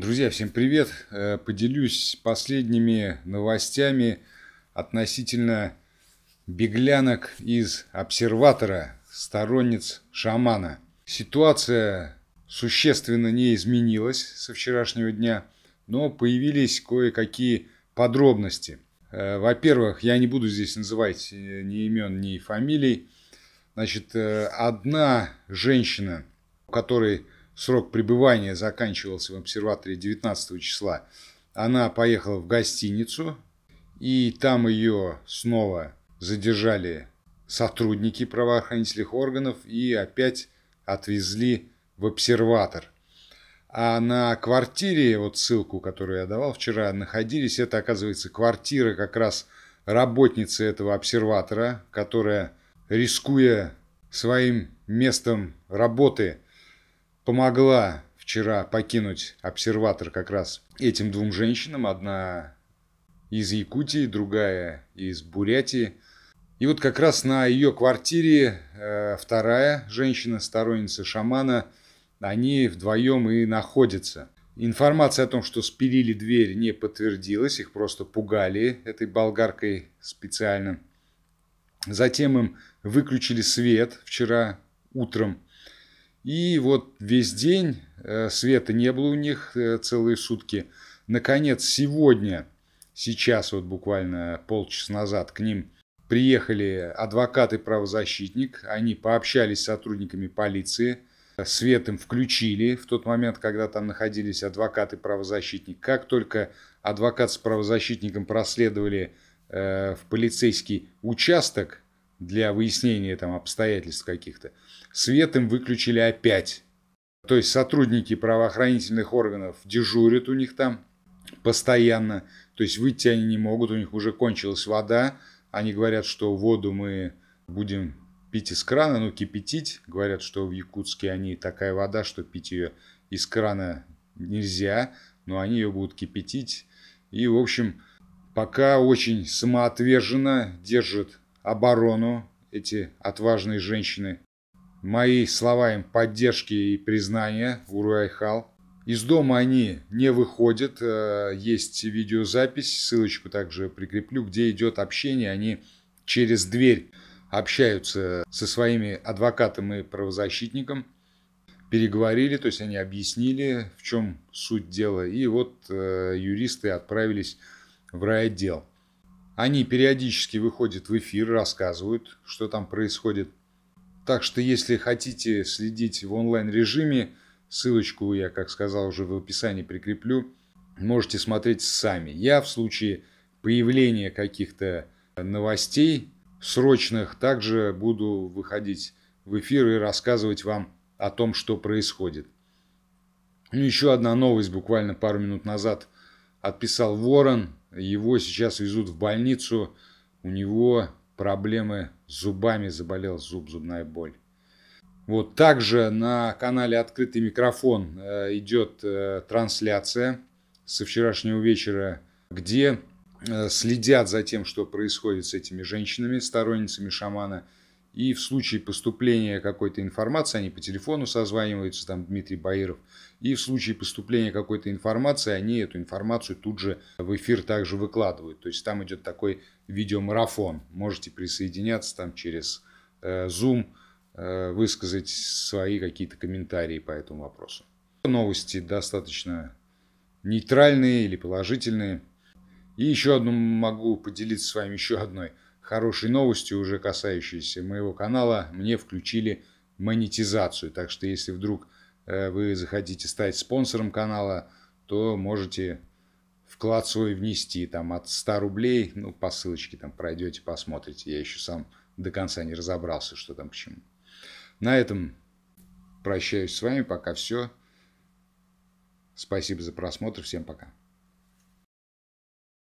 Друзья, всем привет! Э, поделюсь последними новостями относительно беглянок из обсерватора, сторонниц шамана. Ситуация существенно не изменилась со вчерашнего дня, но появились кое-какие подробности. Э, во-первых, я не буду здесь называть э, ни имен, ни фамилий. Значит, одна женщина, у которой срок пребывания заканчивался в обсерватории 19 числа, она поехала в гостиницу, и там ее снова задержали сотрудники правоохранительных органов и опять отвезли в обсерватор. А на квартире, вот ссылку, которую я давал вчера, находились, это оказывается квартира как раз работницы этого обсерватора, которая, рискуя своим местом работы, помогла вчера покинуть обсерватор как раз этим двум женщинам. Одна из Якутии, другая из Бурятии. И вот как раз на ее квартире э, вторая женщина, сторонница шамана, они вдвоем и находятся. Информация о том, что спилили дверь, не подтвердилась, их просто пугали этой болгаркой специально. Затем им выключили свет вчера утром. И вот весь день э, света не было у них э, целые сутки. Наконец, сегодня, сейчас вот буквально полчаса назад к ним приехали адвокат и правозащитник. Они пообщались с сотрудниками полиции. Свет им включили в тот момент, когда там находились адвокат и правозащитник. Как только адвокат с правозащитником проследовали э, в полицейский участок, для выяснения там обстоятельств каких-то. Свет им выключили опять. То есть сотрудники правоохранительных органов дежурят у них там постоянно. То есть выйти они не могут, у них уже кончилась вода. Они говорят, что воду мы будем пить из крана, ну кипятить. Говорят, что в Якутске они такая вода, что пить ее из крана нельзя, но они ее будут кипятить. И, в общем, пока очень самоотверженно держит оборону эти отважные женщины. Мои слова им поддержки и признания, Уруайхал. Из дома они не выходят, э, есть видеозапись, ссылочку также прикреплю, где идет общение, они через дверь общаются со своими адвокатом и правозащитником, переговорили, то есть они объяснили, в чем суть дела, и вот э, юристы отправились в райотдел. Они периодически выходят в эфир, рассказывают, что там происходит. Так что, если хотите следить в онлайн-режиме, ссылочку я, как сказал, уже в описании прикреплю, можете смотреть сами. Я в случае появления каких-то новостей срочных также буду выходить в эфир и рассказывать вам о том, что происходит. Ну, еще одна новость буквально пару минут назад отписал Ворон, его сейчас везут в больницу. У него проблемы с зубами. Заболел зуб, зубная боль. Вот также на канале «Открытый микрофон» э, идет э, трансляция со вчерашнего вечера, где э, следят за тем, что происходит с этими женщинами, сторонницами шамана – и в случае поступления какой-то информации, они по телефону созваниваются, там Дмитрий Баиров, и в случае поступления какой-то информации, они эту информацию тут же в эфир также выкладывают. То есть там идет такой видеомарафон. Можете присоединяться там через э, Zoom, э, высказать свои какие-то комментарии по этому вопросу. Новости достаточно нейтральные или положительные. И еще одну могу поделиться с вами еще одной – хорошей новостью, уже касающейся моего канала, мне включили монетизацию. Так что если вдруг э, вы захотите стать спонсором канала, то можете вклад свой внести там от 100 рублей, ну, по ссылочке там пройдете, посмотрите. Я еще сам до конца не разобрался, что там к чему. На этом прощаюсь с вами, пока все. Спасибо за просмотр, всем пока.